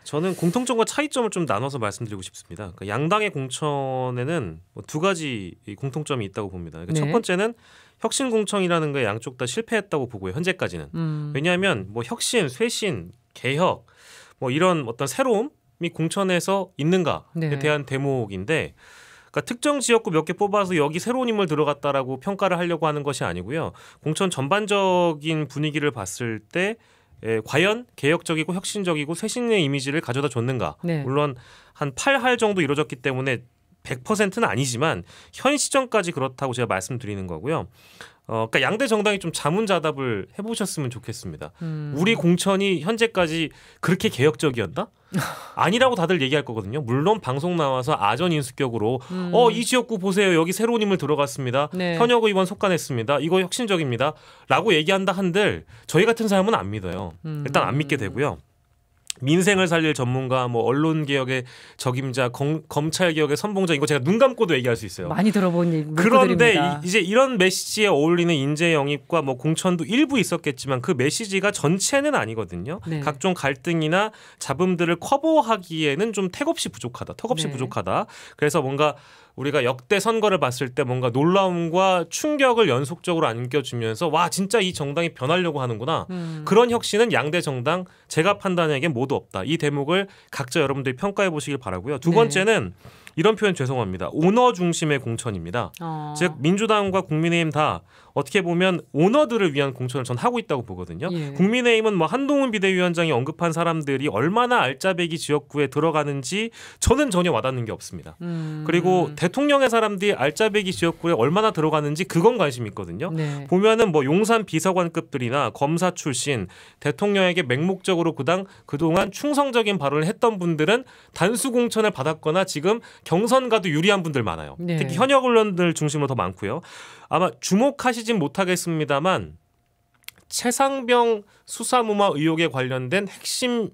저는 공통점과 차이점을 좀 나눠서 말씀드리고 싶습니다. 그러니까 양당의 공천에는 뭐두 가지 공통점이 있다고 봅니다. 그러니까 네. 첫 번째는 혁신 공청이라는 거 양쪽 다 실패했다고 보고요. 현재까지는 음. 왜냐하면 뭐 혁신, 쇄신, 개혁 뭐 이런 어떤 새로움이 공천에서 있는가에 네. 대한 대목인데 그러니까 특정 지역구 몇 개 뽑아서 여기 새로운 인물 들어갔다라고 평가를 하려고 하는 것이 아니고요. 공천 전반적인 분위기를 봤을 때 에, 과연 개혁적이고 혁신적이고 쇄신의 이미지를 가져다 줬는가. 네. 물론 한 8할 정도 이루어졌기 때문에 100%는 아니지만 현 시점까지 그렇다고 제가 말씀드리는 거고요. 어, 그니까 양대 정당이 좀 자문자답을 해보셨으면 좋겠습니다. 음. 우리 공천이 현재까지 그렇게 개혁적이었다 아니라고 다들 얘기할 거거든요. 물론 방송 나와서 아전 인수격으로 음. 어이 지역구 보세요 여기 새로운 인물 들어갔습니다. 네. 현역 의원 속간했습니다. 이거 혁신적입니다.라고 얘기한다 한들 저희 같은 사람은 안 믿어요. 음. 일단 안 믿게 되고요. 민생을 살릴 전문가, 뭐 언론 개혁의 적임자, 검, 검찰 개혁의 선봉자 이거 제가 눈 감고도 얘기할 수 있어요. 많이 들어본 얘기. 그런데 이, 이제 이런 메시지에 어울리는 인재 영입과 뭐 공천도 일부 있었겠지만 그 메시지가 전체는 아니거든요. 네. 각종 갈등이나 잡음들을 커버하기에는 좀 턱없이 부족하다. 턱없이 네. 부족하다. 그래서 뭔가 우리가 역대 선거를 봤을 때 뭔가 놀라움과 충격을 연속적으로 안겨주면서 와 진짜 이 정당이 변하려고 하는구나 음. 그런 혁신은 양대 정당 제가 판단하기엔 모두 없다 이 대목을 각자 여러분들이 평가해 보시길 바라고요 두 네. 번째는 이런 표현 죄송합니다 오너 중심의 공천입니다 어. 즉 민주당과 국민의힘 다 어떻게 보면 오너들을 위한 공천을 전 하고 있다고 보거든요. 예. 국민의힘은 뭐 한동훈 비대위원장이 언급한 사람들이 얼마나 알짜배기 지역구에 들어가는지 저는 전혀 와닿는 게 없습니다. 음. 그리고 대통령의 사람들이 알짜배기 지역구에 얼마나 들어가는지 그건 관심이 있거든요. 네. 보면은 뭐 용산 비서관급들이나 검사 출신 대통령에게 맹목적으로 그당 그동안 충성적인 발언을 했던 분들은 단수 공천을 받았거나 지금 경선과도 유리한 분들 많아요. 네. 특히 현역 언론들 중심으로 더 많고요. 아마 주목하시진 못하겠습니다만 최상병 수사무마 의혹에 관련된 핵심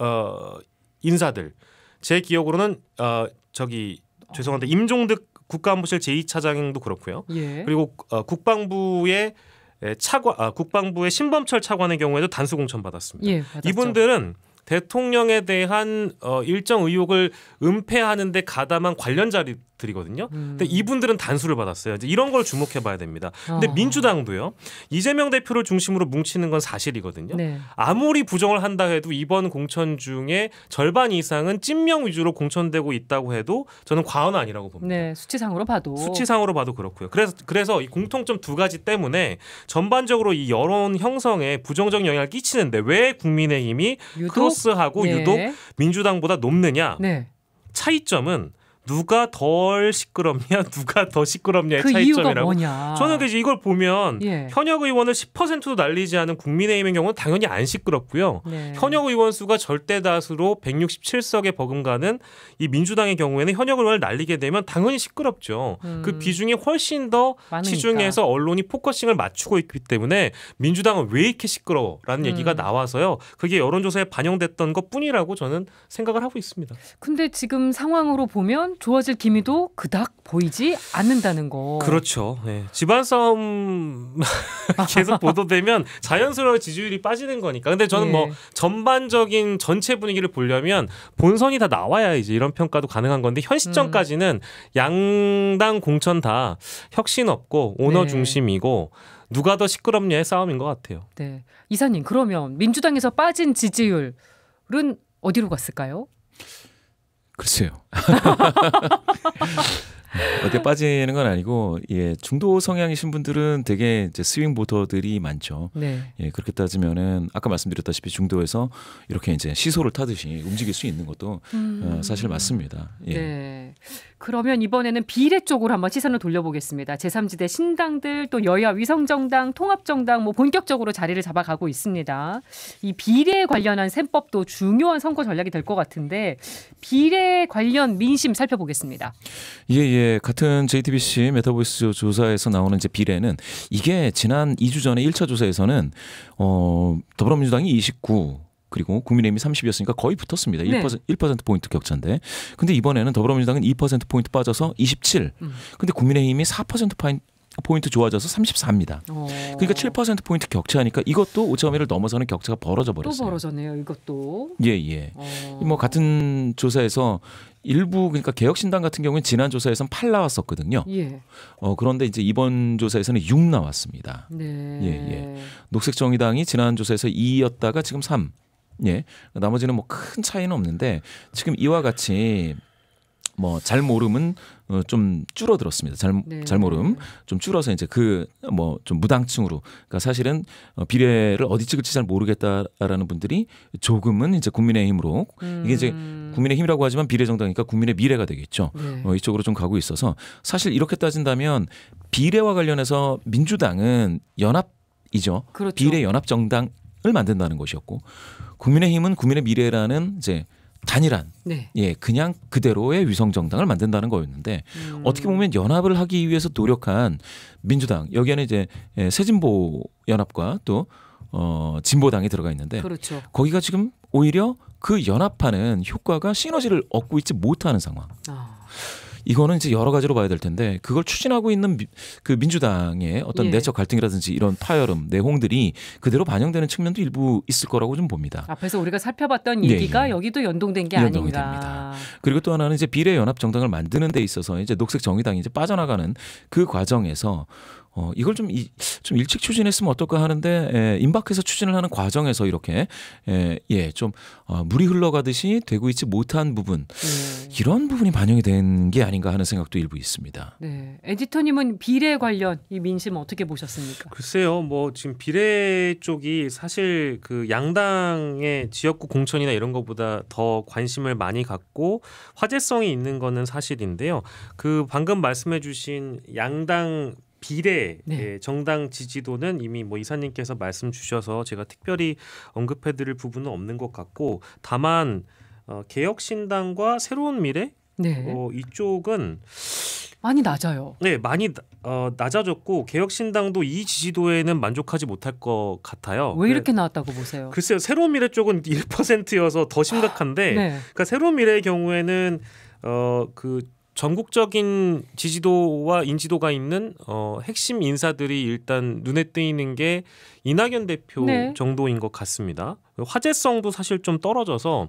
어, 인사들 제 기억으로는 어, 저기 죄송한데 임종득 국가안보실 제2차장도 그렇고요. 예. 그리고 어, 국방부의 차관 아, 국방부의 신범철 차관의 경우에도 단수 공천 받았습니다. 예, 이분들은 대통령에 대한 어, 일정 의혹을 은폐하는데 가담한 관련 자리 들이거든요. 음. 근데 이분들은 단수를 받았어요. 이제 이런 걸 주목해 봐야 됩니다. 근데 어. 민주당도요. 이재명 대표를 중심으로 뭉치는 건 사실이거든요. 네. 아무리 부정을 한다 해도 이번 공천 중에 절반 이상은 찐명 위주로 공천되고 있다고 해도 저는 과언 아니라고 봅니다. 네, 수치상으로 봐도 수치상으로 봐도 그렇고요. 그래서 그래서 이 공통점 두 가지 때문에 전반적으로 이 여론 형성에 부정적 영향을 끼치는데 왜 국민의힘이 유독? 크로스하고 네. 유독 민주당보다 높느냐? 네. 차이점은 누가 덜 시끄럽냐, 누가 더 시끄럽냐의 그 차이점이라고. 저는 이제 이걸 보면 예. 현역 의원을 10%도 날리지 않은 국민의힘의 경우는 당연히 안 시끄럽고요. 네. 현역 의원 수가 절대 다수로 167석에 버금가는 이 민주당의 경우에는 현역 의원을 날리게 되면 당연히 시끄럽죠. 그 음. 그 비중이 훨씬 더 많으니까. 시중에서 언론이 포커싱을 맞추고 있기 때문에 민주당은 왜 이렇게 시끄러워라는 음. 얘기가 나와서요. 그게 여론조사에 반영됐던 것뿐이라고 저는 생각을 하고 있습니다. 근데 지금 상황으로 보면 좋아질 기미도 그닥 보이지 않는다는 거. 그렇죠. 네. 집안 싸움 계속 보도되면 자연스러워 지지율이 빠지는 거니까. 근데 저는 네. 뭐 예. 전반적인 전체 분위기를 보려면 본선이 다 나와야 이제 이런 평가도 가능한 건데 현 시점까지는 음. 양당 공천 다 혁신 없고 오너 네. 중심이고 누가 더 시끄럽냐의 싸움인 것 같아요. 네. 이사님 그러면 민주당에서 빠진 지지율은 어디로 갔을까요? 글쎄요. 어디 빠지는 건 아니고 예 중도 성향이신 분들은 되게 이제 스윙 보터들이 많죠. 네. 예 그렇게 따지면은 아까 말씀드렸다시피 중도에서 이렇게 이제 시소를 타듯이 움직일 수 있는 것도 어, 음. 어, 사실 맞습니다. 예. 네. 그러면 이번에는 비례 쪽으로 한번 시선을 돌려보겠습니다. 제3지대 신당들 또 여야 위성정당, 통합정당 뭐 본격적으로 자리를 잡아가고 있습니다. 이비례 관련한 셈법도 중요한 선거 전략이 될 것 같은데 비례 관련 민심 살펴보겠습니다. 예 예. 예, 같은 JTBC 메타보이스 조사에서 나오는 이제 비례는 이게 지난 2주 전에 1차 조사에서는 어, 더불어민주당이 29 그리고 국민의힘이 30이었으니까 거의 붙었습니다. 1%, 네. 1%포인트 격차인데 근데 이번에는 더불어민주당은 2%포인트 빠져서 27. 음. 근데 국민의힘이 4%포인트 포인트 좋아져서 34입니다. 어. 그러니까 7% 퍼센트 포인트 격차니까 이것도 5차범를 넘어서는 격차가 벌어져 버렸어요. 또 벌어졌네요. 이것도. 예, 예. 어. 뭐 같은 조사에서 일부 그러니까 개혁신당 같은 경우는 지난 조사에서는 8 나왔었거든요. 예. 어 그런데 이제 이번 조사에서는 6 나왔습니다. 네. 예, 예. 녹색정의당이 지난 조사에서 2였다가 지금 3. 예. 나머지는 뭐 큰 차이는 없는데 지금 이와 같이 뭐잘 모름은 어, 좀 줄어들었습니다. 잘, 네. 잘 모름 좀 줄어서 이제 그 뭐 좀 무당층으로 그러니까 사실은 어, 비례를 어디 찍을지 잘 모르겠다라는 분들이 조금은 이제 국민의힘으로 음. 이게 이제 음. 국민의힘이라고 하지만 비례정당이니까 국민의 미래가 되겠죠. 네. 어, 이쪽으로 좀 가고 있어서 사실 이렇게 따진다면 비례와 관련해서 민주당은 연합이죠. 그렇죠. 비례 연합 정당을 만든다는 것이었고 국민의힘은 국민의 미래라는 이제 단일한 네. 예 그냥 그대로의 위성 정당을 만든다는 거였는데 음. 어떻게 보면 연합을 하기 위해서 노력한 민주당 여기에는 이제 새진보 예, 연합과 또 어, 진보당이 들어가 있는데 그렇죠. 거기가 지금 오히려 그 연합하는 효과가 시너지를 얻고 있지 못하는 상황. 아. 이거는 이제 여러 가지로 봐야 될 텐데 그걸 추진하고 있는 미, 그 민주당의 어떤 예. 내적 갈등이라든지 이런 파열음 내홍들이 그대로 반영되는 측면도 일부 있을 거라고 좀 봅니다. 앞에서 우리가 살펴봤던 얘기가 예, 예. 여기도 연동된 게 연동이 아닌가. 됩니다. 그리고 또 하나는 이제 비례 연합 정당을 만드는 데 있어서 이제 녹색 정의당이 이제 빠져나가는 그 과정에서 어, 이걸 좀 이, 좀 일찍 추진했으면 어떨까 하는데 예, 임박해서 추진을 하는 과정에서 이렇게 예, 예, 좀 어, 물이 흘러가듯이 되고 있지 못한 부분 네. 이런 부분이 반영이 된 게 아닌가 하는 생각도 일부 있습니다. 네, 에디터님은 비례 관련 이 민심 어떻게 보셨습니까? 글쎄요, 뭐 지금 비례 쪽이 사실 그 양당의 지역구 공천이나 이런 것보다 더 관심을 많이 갖고 화제성이 있는 거는 사실인데요. 그 방금 말씀해주신 양당 비례 네. 예, 정당 지지도는 이미 뭐 이사님께서 말씀 주셔서 제가 특별히 언급해드릴 부분은 없는 것 같고 다만 어, 개혁신당과 새로운 미래 네. 어, 이쪽은 많이 낮아요. 네, 많이 어, 낮아졌고 개혁신당도 이 지지도에는 만족하지 못할 것 같아요. 왜 그 이렇게 나왔다고 보세요? 글쎄요, 새로운 미래 쪽은 1%여서 더 심각한데, 네. 그러니까 새로운 미래의 경우에는 어그 전국적인 지지도와 인지도가 있는 어, 핵심 인사들이 일단 눈에 띄는 게 이낙연 대표 네. 정도인 것 같습니다. 화제성도 사실 좀 떨어져서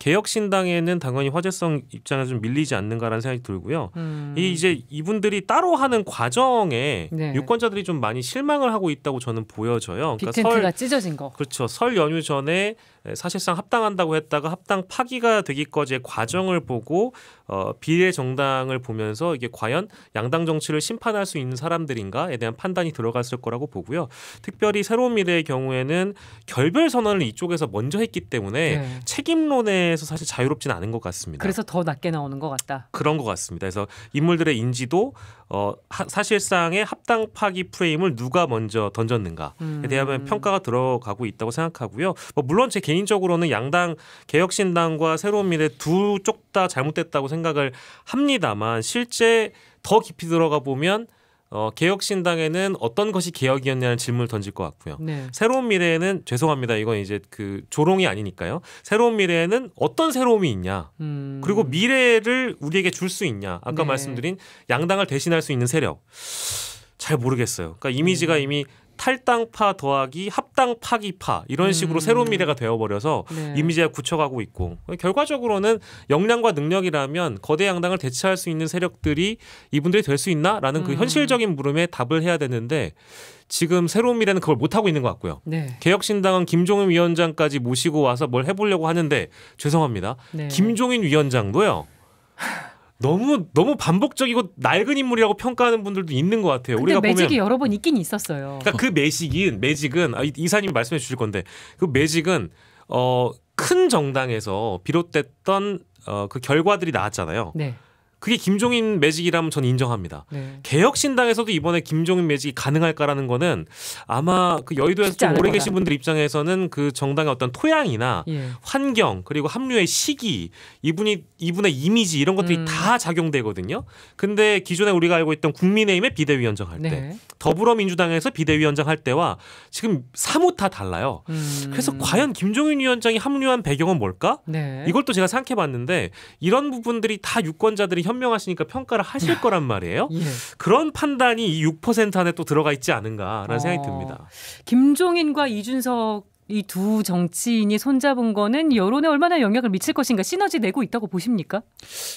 개혁신당에는 당연히 화제성 입장에 좀 밀리지 않는가라는 생각이 들고요. 음. 이 이제 이분들이 따로 하는 과정에 네. 유권자들이 좀 많이 실망을 하고 있다고 저는 보여져요. 그러니까 설, 찢어진 거. 그렇죠. 설 연휴 전에 사실상 합당한다고 했다가 합당 파기가 되기까지의 과정을 보고 어, 비례 정당을 보면서 이게 과연 양당 정치를 심판할 수 있는 사람들인가에 대한 판단이 들어갔을 거라고 보고요. 특별히 새 새로운 미래의 경우에는 결별 선언을 이쪽에서 먼저 했기 때문에 네. 책임론에서 사실 자유롭지는 않은 것 같습니다. 그래서 더 낮게 나오는 것 같다. 그런 것 같습니다. 그래서 인물들의 인지도 어, 하, 사실상의 합당 파기 프레임을 누가 먼저 던졌는가에 음. 대한 평가가 들어가고 있다고 생각하고요. 뭐 물론 제 개인적으로는 양당 개혁신당과 새로운 미래 두 쪽 다 잘못됐다고 생각을 합니다만 실제 더 깊이 들어가 보면 어, 개혁신당에는 어떤 것이 개혁이었냐는 질문을 던질 것 같고요. 네. 새로운 미래에는 죄송합니다. 이건 이제 그 조롱이 아니니까요. 새로운 미래에는 어떤 새로움이 있냐. 음. 그리고 미래를 우리에게 줄 수 있냐. 아까 네. 말씀드린 양당을 대신할 수 있는 세력. 잘 모르겠어요. 그러니까 이미지가 음. 이미 탈당파 더하기 합당파기파 이런 식으로 음. 새로운 미래가 되어버려서 네. 이미지가 굳혀가고 있고 결과적으로는 역량과 능력이라면 거대 양당을 대체할 수 있는 세력들이 이분들이 될 수 있나라는 그 음. 그 현실적인 물음에 답을 해야 되는데 지금 새로운 미래는 그걸 못 하고 있는 것 같고요. 네. 개혁신당은 김종인 위원장까지 모시고 와서 뭘 해보려고 하는데 죄송합니다. 네. 김종인 위원장도요. 너무 너무 반복적이고 낡은 인물이라고 평가하는 분들도 있는 것 같아요. 우리가 매직이 보면, 여러 번 있긴 있었어요. 그러니까 그 매직인 매직은 아, 이사님이 말씀해 주실 건데 그 매직은 어, 큰 정당에서 비롯됐던 어, 그 결과들이 나왔잖아요. 네. 그게 김종인 매직이라면 전 인정합니다. 네. 개혁신당에서도 이번에 김종인 매직이 가능할까라는 거는 아마 그 여의도에서 좀 오래 거다. 계신 분들 입장에서는 그 정당의 어떤 토양이나 예. 환경 그리고 합류의 시기 이분이 이분의 이미지 이런 것들이 음. 다 작용되거든요. 근데 기존에 우리가 알고 있던 국민의힘의 비대위원장 할때 네. 더불어민주당에서 비대위원장 할 때와 지금 사뭇 다 달라요. 음. 그래서 과연 김종인 위원장이 합류한 배경은 뭘까? 네. 이걸 또 제가 생각해봤는데 이런 부분들이 다 유권자들이 현 현명하시니까 평가를 하실 아, 거란 말이에요. 예. 그런 판단이 이 6% 안에 또 들어가 있지 않은가라는 어. 생각이 듭니다. 김종인과 이준석 이 두 정치인이 손잡은 거는 여론에 얼마나 영향을 미칠 것인가 시너지 내고 있다고 보십니까?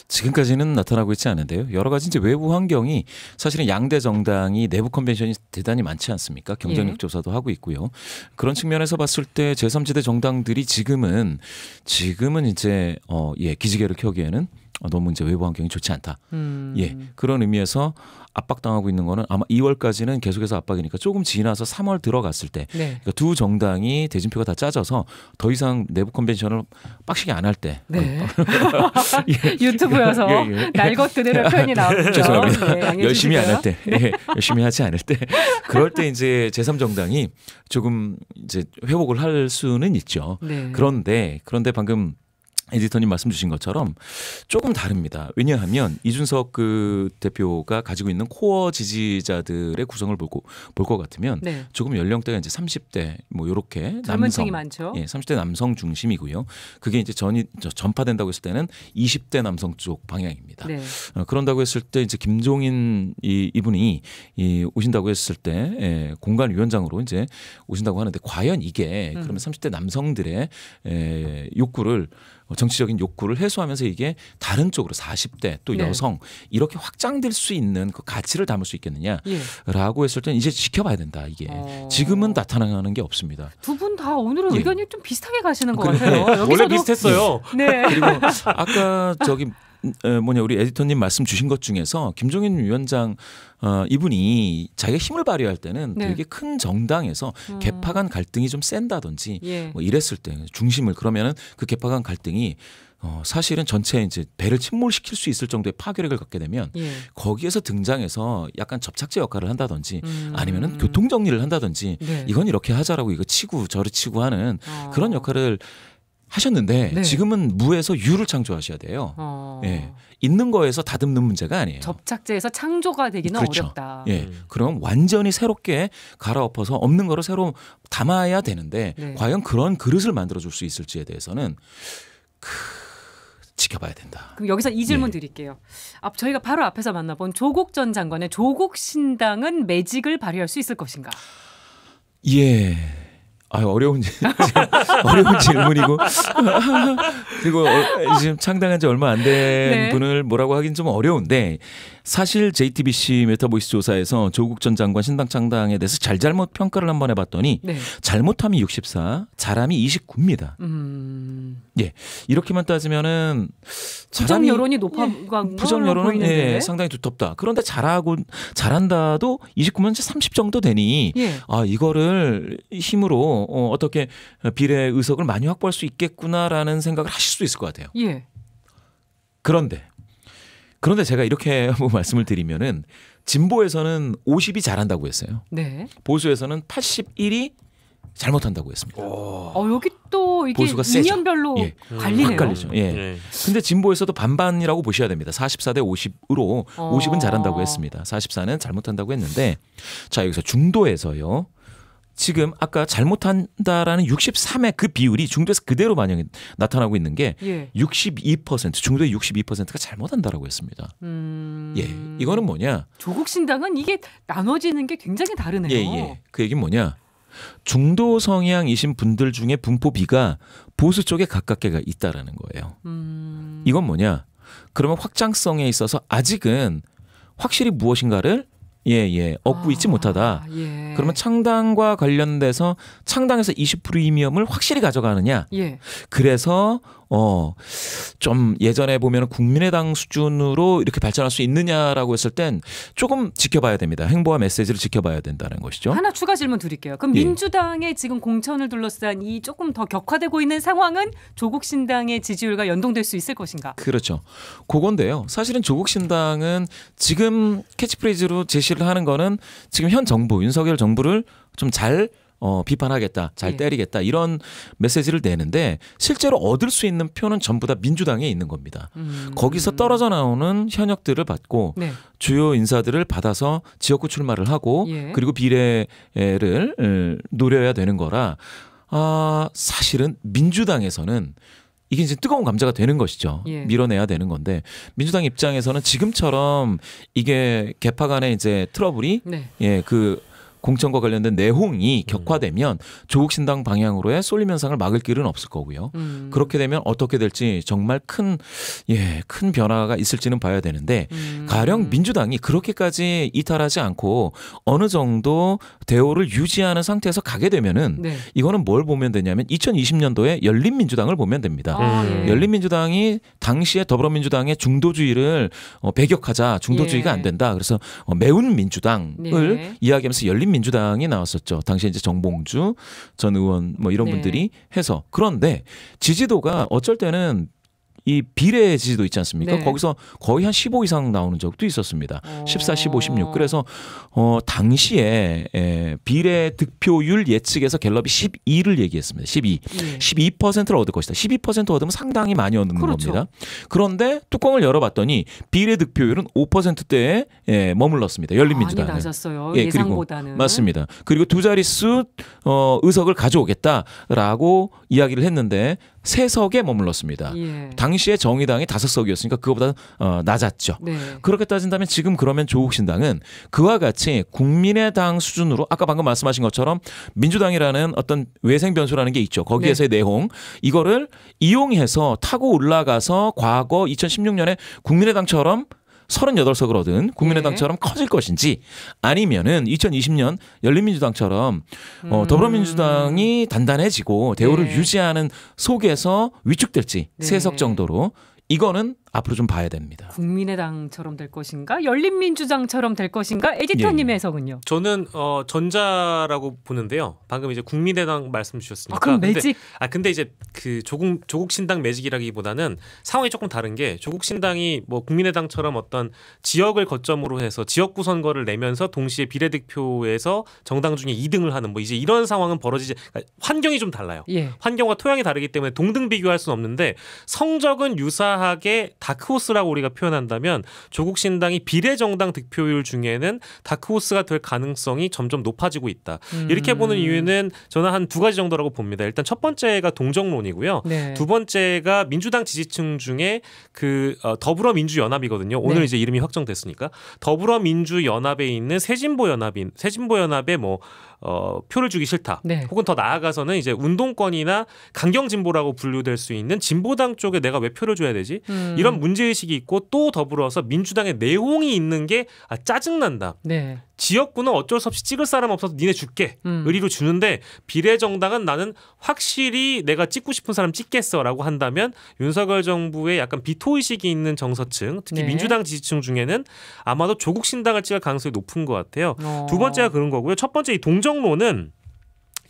지금까지는 나타나고 있지 않은데요. 여러 가지 이제 외부 환경이 사실은 양대 정당이 내부 컨벤션이 대단히 많지 않습니까? 경쟁력 예. 조사도 하고 있고요. 그런 측면에서 봤을 때 제3지대 정당들이 지금은 지금은 이제 어예 기지개를 켜기에는 어, 너무 이제 외부 환경이 좋지 않다. 음. 예. 그런 의미에서 압박당하고 있는 거는 아마 2월까지는 계속해서 압박이니까 조금 지나서 3월 들어갔을 때두 네. 그러니까 정당이 대진표가 다 짜져서 더 이상 내부 컨벤션을 빡시게 안 할 때. 네. 예. 유튜브여서 예, 예. 날것 들는 예. 표현이 나오죠. 죄송합니다. 네, 열심히 안 할 때. 네. 예. 열심히 하지 않을 때. 그럴 때 이제 제3정당이 조금 이제 회복을 할 수는 있죠. 네. 그런데 그런데 방금 에디터님 말씀 주신 것처럼 조금 다릅니다. 왜냐하면 이준석 그 대표가 가지고 있는 코어 지지자들의 구성을 볼 것 같으면 네. 조금 연령대가 이제 30대 뭐 요렇게 남성 많죠. 예, 30대 남성 중심이고요. 그게 이제 전이 전파된다고 했을 때는 20대 남성 쪽 방향입니다. 네. 어, 그런다고 했을 때 이제 김종인 이 이분이 이 오신다고 했을 때 예, 공간 위원장으로 이제 오신다고 하는데 과연 이게 음. 그러면 30대 남성들의 예, 욕구를 어, 정치적인 욕구를 해소하면서 이게 다른 쪽으로 40대 또 네. 여성 이렇게 확장될 수 있는 그 가치를 담을 수 있겠느냐라고 예. 했을 때는 이제 지켜봐야 된다 이게 어... 지금은 나타나는 게 없습니다. 두 분 다 오늘은 예. 의견이 좀 비슷하게 가시는 것 같아요. 원래 비슷했어요. 네. 그리고 아까 저기 뭐냐 우리 에디터님 말씀 주신 것 중에서 김종인 위원장 어, 이분이 자기가 힘을 발휘할 때는 네. 되게 큰 정당에서 음. 개파 간 갈등이 좀 센다든지 예. 뭐 이랬을 때 중심을 그러면은 그 개파 간 갈등이 어, 사실은 전체 이제 배를 침몰시킬 수 있을 정도의 파괴력을 갖게 되면 예. 거기에서 등장해서 약간 접착제 역할을 한다든지 음. 아니면은 교통 정리를 한다든지 네. 이건 이렇게 하자라고 이거 치고 저를 치고 하는 아. 그런 역할을 하셨는데 네. 지금은 무에서 유를 창조하셔야 돼요. 어... 예. 있는 거에서 다듬는 문제가 아니에요. 접착제에서 창조가 되기는 그렇죠. 어렵다. 예. 음. 그럼 완전히 새롭게 갈아엎어서 없는 거로 새로 담아야 되는데 네. 과연 그런 그릇을 만들어 줄 수 있을지에 대해서는 크... 지켜봐야 된다. 그럼 여기서 이 질문 예. 드릴게요. 앞 저희가 바로 앞에서 만나본 조국 전 장관의 조국 신당은 매직을 발휘할 수 있을 것인가? 예. 아 어려운 어려운 질문이고 그리고 어, 지금 창당한 지 얼마 안된 네. 분을 뭐라고 하긴 좀 어려운데 사실 JTBC 메타보이스 조사에서 조국 전 장관 신당 창당에 대해서 잘잘못 평가를 한번 해봤더니 네. 잘못함이 64, 잘함이 29입니다. 음... 예, 이렇게만 따지면은 부정 여론이 높아 예, 부정 여론은 예, 상당히 두텁다. 그런데 잘하고 잘한다도 29면 30 정도 되니 예. 아 이거를 힘으로 어, 어떻게 비례 의석을 많이 확보할 수 있겠구나라는 생각을 하실 수 있을 것 같아요. 예. 그런데 그런데 제가 이렇게 뭐 말씀을 드리면은 진보에서는 50이 잘한다고 했어요. 네. 보수에서는 81이 잘못한다고 했습니다. 어 여기 또 이게 보수가 이년별로 예. 갈리네요. 갈리죠. 예. 네. 근데 진보에서도 반반이라고 보셔야 됩니다. 44대 50으로 어. 50은 잘한다고 했습니다. 44는 잘못한다고 했는데 자 여기서 중도에서요. 지금 아까 잘못한다라는 63의 그 비율이 중도에서 그대로 반영이 나타나고 있는 게 예. 62% 중도의 62%가 잘못한다라고 했습니다. 음... 예, 이거는 뭐냐? 조국 신당은 이게 나눠지는 게 굉장히 다르네요. 예, 예. 그 얘기는 뭐냐? 중도 성향이신 분들 중에 분포비가 보수 쪽에 가깝게가 있다라는 거예요. 음... 이건 뭐냐? 그러면 확장성에 있어서 아직은 확실히 무엇인가를 예, 예. 얻고 아, 있지 못하다. 예. 그러면 창당과 관련돼서 창당에서 20 프리미엄을 확실히 가져가느냐. 예. 그래서 어, 좀 예전에 보면 국민의당 수준으로 이렇게 발전할 수 있느냐라고 했을 땐 조금 지켜봐야 됩니다. 행보와 메시지를 지켜봐야 된다는 것이죠. 하나 추가 질문 드릴게요. 그럼 예. 민주당의 지금 공천을 둘러싼 이 조금 더 격화되고 있는 상황은 조국 신당의 지지율과 연동될 수 있을 것인가? 그렇죠. 그건데요. 사실은 조국 신당은 지금 캐치프레이즈로 제시를 하는 거는 지금 현 정부 윤석열 정부를 좀잘 어, 비판하겠다, 잘 네. 때리겠다 이런 메시지를 내는데 실제로 얻을 수 있는 표는 전부 다 민주당에 있는 겁니다. 음. 거기서 떨어져 나오는 현역들을 받고 네. 주요 인사들을 받아서 지역구 출마를 하고 예. 그리고 비례를 어, 노려야 되는 거라 아, 사실은 민주당에서는 이게 이제 뜨거운 감자가 되는 것이죠. 예. 밀어내야 되는 건데 민주당 입장에서는 지금처럼 이게 개파 간의 이제 트러블이 네. 예, 그 공천과 관련된 내홍이 음. 격화되면 조국 신당 방향으로의 쏠림 현상을 막을 길은 없을 거고요. 음. 그렇게 되면 어떻게 될지 정말 큰 예, 큰 변화가 있을지는 봐야 되는데 음. 가령 민주당이 그렇게까지 이탈하지 않고 어느 정도 대오를 유지하는 상태에서 가게 되면은 네. 이거는 뭘 보면 되냐면 2020년도에 열린민주당을 보면 됩니다. 아, 예. 열린민주당이 당시에 더불어민주당의 중도주의를 어, 배격하자 중도주의가 예. 안 된다. 그래서 어, 매운 민주당을 예. 네. 이야기하면서 열린 바른민주당이 나왔었죠. 당시 이제 정봉주 전 의원 뭐 이런 네. 분들이 해서 그런데 지지도가 어쩔 때는 이 비례 지지도 있지 않습니까? 네. 거기서 거의 한 15 이상 나오는 적도 있었습니다. 오. 14, 15, 16. 그래서 어 당시에 에, 예, 비례 득표율 예측에서 갤럽이 12를 얘기했습니다. 12. 예. 12%를 얻을 것이다. 12% 얻으면 상당히 많이 얻는 그렇죠. 겁니다. 그런데 뚜껑을 열어봤더니 비례 득표율은 5%대에 에, 예, 머물렀습니다. 열린민주당. 많이 낮았어요. 예, 예상보다는. 그리고, 맞습니다. 그리고 두 자릿수 어 의석을 가져오겠다라고 이야기를 했는데 세석에 머물렀습니다. 예. 당시에 정의당이 다섯 석이었으니까 그거보다 어, 낮았죠. 네. 그렇게 따진다면 지금 그러면 조국신당은 그와 같이 국민의당 수준으로 아까 방금 말씀하신 것처럼 민주당이라는 어떤 외생 변수라는 게 있죠. 거기에서의 네. 내홍 이거를 이용해서 타고 올라가서 과거 2016년에 국민의당처럼 38석을 얻은 국민의당처럼 네. 커질 것인지 아니면은 2020년 열린민주당처럼 어, 음. 더불어민주당이 단단해지고 대우를 네. 유지하는 속에서 위축될지 네. 세석 정도로 이거는 앞으로 좀 봐야 됩니다. 국민의당처럼 될 것인가? 열린민주당처럼 될 것인가? 에디터님의 예, 예. 해석은요? 저는 어, 전자라고 보는데요. 방금 이제 국민의당 말씀 주셨으니까. 아, 그럼 매직? 근데, 아 근데 이제 그 조국 조국 신당 매직이라기보다는 상황이 조금 다른 게 조국 신당이 뭐 국민의당처럼 어떤 지역을 거점으로 해서 지역구 선거를 내면서 동시에 비례득표에서 정당 중에 2등을 하는 뭐 이제 이런 상황은 벌어지지 그러니까 환경이 좀 달라요. 예. 환경과 토양이 다르기 때문에 동등 비교할 수는 없는데 성적은 유사하게 다크호스라고 우리가 표현한다면 조국 신당이 비례정당 득표율 중에는 다크호스가 될 가능성이 점점 높아지고 있다. 음. 이렇게 보는 이유는 저는 한 두 가지 정도라고 봅니다. 일단 첫 번째가 동정론이고요. 네. 두 번째가 민주당 지지층 중에 그 어, 더불어민주연합이거든요. 오늘 네. 이제 이름이 확정됐으니까 더불어민주연합에 있는 새진보연합인 새진보연합의 뭐 어, 표를 주기 싫다. 네. 혹은 더 나아가서는 이제 운동권이나 강경 진보라고 분류될 수 있는 진보당 쪽에 내가 왜 표를 줘야 되지? 음. 이런 문제 의식이 있고 또 더불어서 민주당의 내홍이 있는 게 아, 짜증난다. 네. 지역구는 어쩔 수 없이 찍을 사람 없어서 니네 줄게 음. 의리로 주는데 비례정당은 나는 확실히 내가 찍고 싶은 사람 찍겠어라고 한다면 윤석열 정부의 약간 비토 의식이 있는 정서층 특히 네. 민주당 지지층 중에는 아마도 조국 신당을 찍을 가능성이 높은 것 같아요. 어. 두 번째가 그런 거고요. 첫 번째 이 동정론은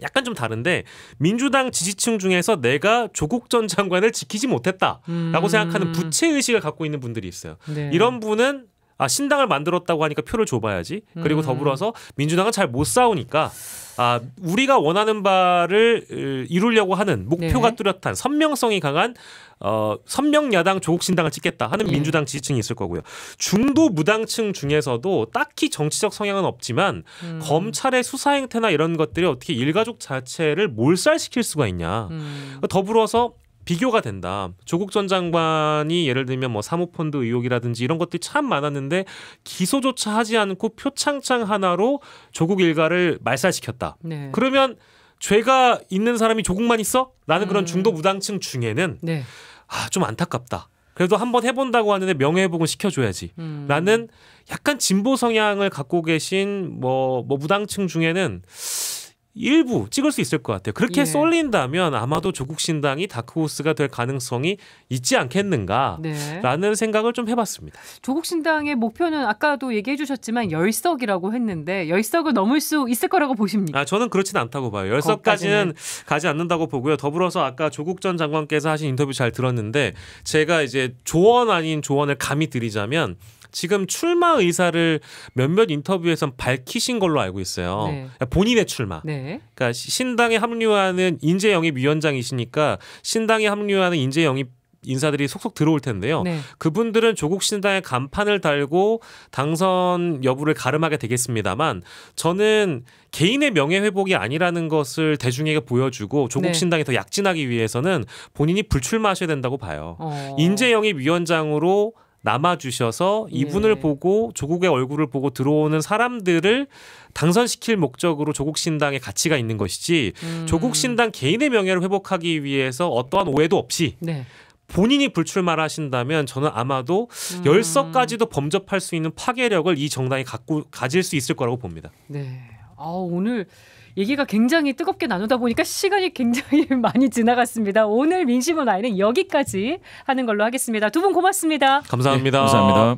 약간 좀 다른데 민주당 지지층 중에서 내가 조국 전 장관을 지키지 못했다라고 음. 생각하는 부채 의식을 갖고 있는 분들이 있어요. 네. 이런 분은 아 신당을 만들었다고 하니까 표를 줘봐야지. 그리고 음. 더불어서 민주당은 잘 못 싸우니까 아 우리가 원하는 바를 이루려고 하는 목표가 네. 뚜렷한 선명성이 강한 어 선명 야당 조국 신당을 찍겠다 하는 네. 민주당 지지층이 있을 거고요. 중도 무당층 중에서도 딱히 정치적 성향은 없지만 음. 검찰의 수사 행태나 이런 것들이 어떻게 일가족 자체를 몰살시킬 수가 있냐. 음. 더불어서 비교가 된다. 조국 전 장관이 예를 들면 뭐 사모펀드 의혹이라든지 이런 것들이 참 많았는데 기소조차 하지 않고 표창장 하나로 조국 일가를 말살시켰다. 네. 그러면 죄가 있는 사람이 조국만 있어? 나는 음. 그런 중도 무당층 중에는 네. 아, 좀 안타깝다. 그래도 한번 해본다고 하는데 명예회복은 시켜줘야지. 음. 라는 약간 진보 성향을 갖고 계신 뭐, 뭐 무당층 중에는 일부 찍을 수 있을 것 같아요. 그렇게 예. 쏠린다면 아마도 조국 신당이 다크호스가 될 가능성이 있지 않겠는가라는 네. 생각을 좀 해봤습니다. 조국 신당의 목표는 아까도 얘기해주셨지만 열석이라고 했는데 열석을 넘을 수 있을 거라고 보십니까? 아 저는 그렇진 않다고 봐요. 열석까지는 가지 않는다고 보고요. 더불어서 아까 조국 전 장관께서 하신 인터뷰 잘 들었는데 제가 이제 조언 아닌 조언을 감히 드리자면 지금 출마 의사를 몇몇 인터뷰에선 밝히신 걸로 알고 있어요. 네. 본인의 출마. 네. 그러니까 신당에 합류하는 인재 영입 위원장이시니까 신당에 합류하는 인재 영입 인사들이 속속 들어올 텐데요. 네. 그분들은 조국 신당의 간판을 달고 당선 여부를 가름하게 되겠습니다만 저는 개인의 명예 회복이 아니라는 것을 대중에게 보여주고 조국 네. 신당에더 약진하기 위해서는 본인이 불출마하셔야 된다고 봐요. 어... 인재 영입 위원장으로 남아 주셔서 이분을 네. 보고 조국의 얼굴을 보고 들어오는 사람들을 당선시킬 목적으로 조국 신당의 가치가 있는 것이지 음. 조국 신당 개인의 명예를 회복하기 위해서 어떠한 오해도 없이 네. 본인이 불출마를 하신다면 저는 아마도 음. 열석까지도 범접할 수 있는 파괴력을 이 정당이 갖고 가질 수 있을 거라고 봅니다. 네. 아 오늘 얘기가 굉장히 뜨겁게 나누다 보니까 시간이 굉장히 많이 지나갔습니다. 오늘 민심은 아이는 여기까지 하는 걸로 하겠습니다. 두 분 고맙습니다. 감사합니다. 네, 감사합니다.